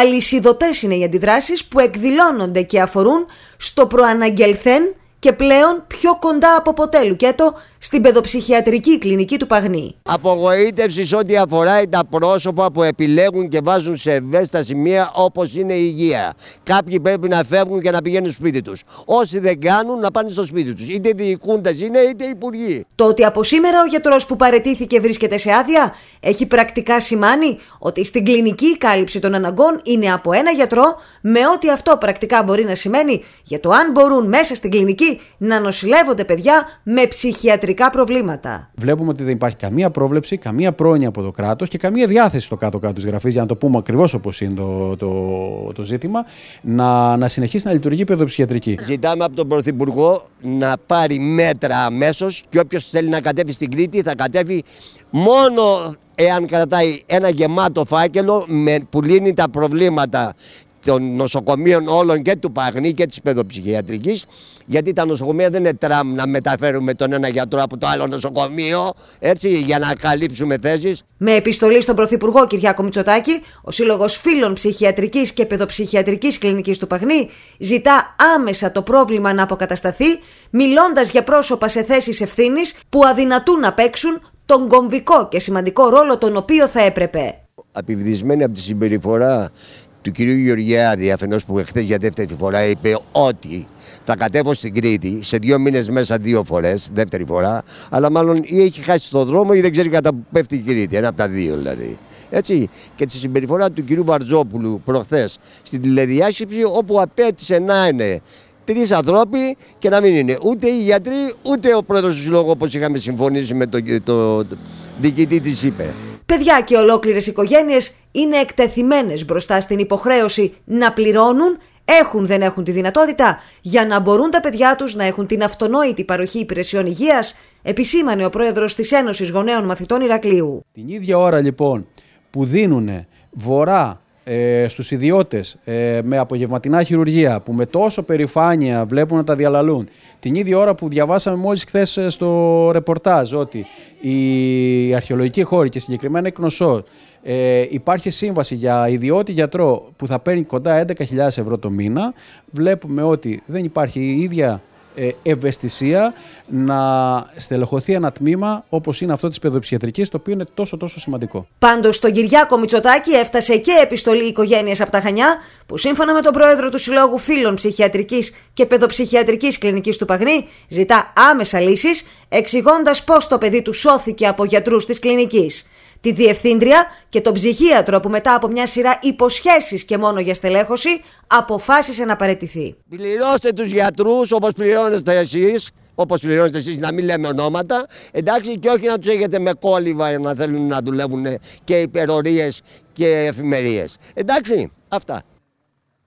αλυσιδωτές είναι οι αντιδράσεις που εκδηλώνονται και αφορούν στο προαναγγελθέν και πλέον πιο κοντά από ποτέ. Λουκέτο, στην παιδοψυχιατρική κλινική του Παγνή. Απογοήτευσης ό,τι αφορά τα πρόσωπα που επιλέγουν και βάζουν σε ευαίσθητα σημεία όπως είναι η υγεία. Κάποιοι πρέπει να φεύγουν και να πηγαίνουν σπίτι τους. Όσοι δεν κάνουν, να πάνε στο σπίτι τους. Είτε διοικούντε είναι, είτε υπουργοί. Το ότι από σήμερα ο γιατρός που παρετήθηκε βρίσκεται σε άδεια έχει πρακτικά σημάνει ότι στην κλινική η κάλυψη των αναγκών είναι από ένα γιατρό με ό,τι αυτό πρακτικά μπορεί να σημαίνει για το αν μπορούν μέσα στην κλινική να νοσηλεύονται παιδιά με ψυχιατρική προβλήματα. Βλέπουμε ότι δεν υπάρχει καμία πρόβλεψη, καμία πρόνοια από το κράτος και καμία διάθεση στο κάτω-κάτω της γραφής, για να το πούμε ακριβώς όπως είναι το, το, το ζήτημα, να, να συνεχίσει να λειτουργεί η παιδοψυχιατρική. Ζητάμε από τον Πρωθυπουργό να πάρει μέτρα αμέσως και όποιος θέλει να κατέβει στην Κρήτη θα κατέβει μόνο εάν κρατάει ένα γεμάτο φάκελο με, που λύνει τα προβλήματα των νοσοκομείων όλων και του Παγνή και της Παιδοψυχιατρικής, γιατί τα νοσοκομεία δεν είναι τραμ να μεταφέρουμε τον ένα γιατρό από το άλλο νοσοκομείο, έτσι, για να καλύψουμε θέσεις. Με επιστολή στον Πρωθυπουργό Κυριάκο Μητσοτάκη, ο Σύλλογος Φίλων Ψυχιατρικής και Παιδοψυχιατρικής Κλινικής του Παγνή ζητά άμεσα το πρόβλημα να αποκατασταθεί, μιλώντας για πρόσωπα σε θέσεις ευθύνης που αδυνατούν να παίξουν τον κομβικό και σημαντικό ρόλο τον οποίο θα έπρεπε. Απιβδισμένη από τη συμπεριφορά του κυρίου Γεωργιάδη, αφενός που χθε για δεύτερη φορά είπε ότι θα κατέβω στην Κρήτη σε δύο μήνες μέσα δύο φορές, δεύτερη φορά, αλλά μάλλον ή έχει χάσει τον δρόμο ή δεν ξέρει κατά που πέφτει η Κρήτη. Ένα από τα δύο δηλαδή. Έτσι, και τη συμπεριφορά του κυρίου Βαρτζόπουλου προχθές στην τηλεδιάσκεψη, όπου απέτησε να είναι τρεις ανθρώποι και να μην είναι ούτε οι γιατροί ούτε ο πρόεδρος του συλλόγου όπως είχαμε συμφωνήσει με τον το, το, διοικητή της είπε. Παιδιά και ολόκληρες οικογένειες είναι εκτεθειμένες μπροστά στην υποχρέωση να πληρώνουν έχουν δεν έχουν τη δυνατότητα για να μπορούν τα παιδιά τους να έχουν την αυτονόητη παροχή υπηρεσιών υγείας, επισήμανε ο πρόεδρος της Ένωσης Γονέων Μαθητών Ηρακλείου. Την ίδια ώρα λοιπόν που δίνουν βορρά ε, στους ιδιώτες ε, με απογευματινά χειρουργία που με τόσο περηφάνεια βλέπουν να τα διαλαλούν την ίδια ώρα που διαβάσαμε μόλις χθες ε, στο ρεπορτάζ ότι οι αρχαιολογικοί χώροι και συγκεκριμένα εκνοσόρ ε, υπάρχει σύμβαση για ιδιώτη γιατρό που θα παίρνει κοντά 11.000 ευρώ το μήνα βλέπουμε ότι δεν υπάρχει η ίδια ε, ευαισθησία να στελεχωθεί ένα τμήμα όπως είναι αυτό της παιδοψυχιατρικής το οποίο είναι τόσο τόσο σημαντικό. Πάντως, στον Κυριάκο Μητσοτάκη έφτασε και επιστολή οικογένειας από τα Χανιά, που σύμφωνα με τον πρόεδρο του Συλλόγου Φίλων Ψυχιατρικής και Παιδοψυχιατρικής Κλινικής του Παγνή, ζητά άμεσα λύσεις εξηγώντας πώς το παιδί του σώθηκε από γιατρούς της κλινικής, τη διευθύντρια και τον ψυχίατρο που μετά από μια σειρά υποσχέσεις και μόνο για στελέχωση αποφάσισε να παραιτηθεί. Πληρώστε τους γιατρούς όπως πληρώνεστε εσείς, όπως πληρώνετε εσείς, να μην λέμε ονόματα, εντάξει, και όχι να τους έχετε με κόλληβα να θέλουν να δουλεύουν και υπερορίες και εφημερίες. Εντάξει, αυτά.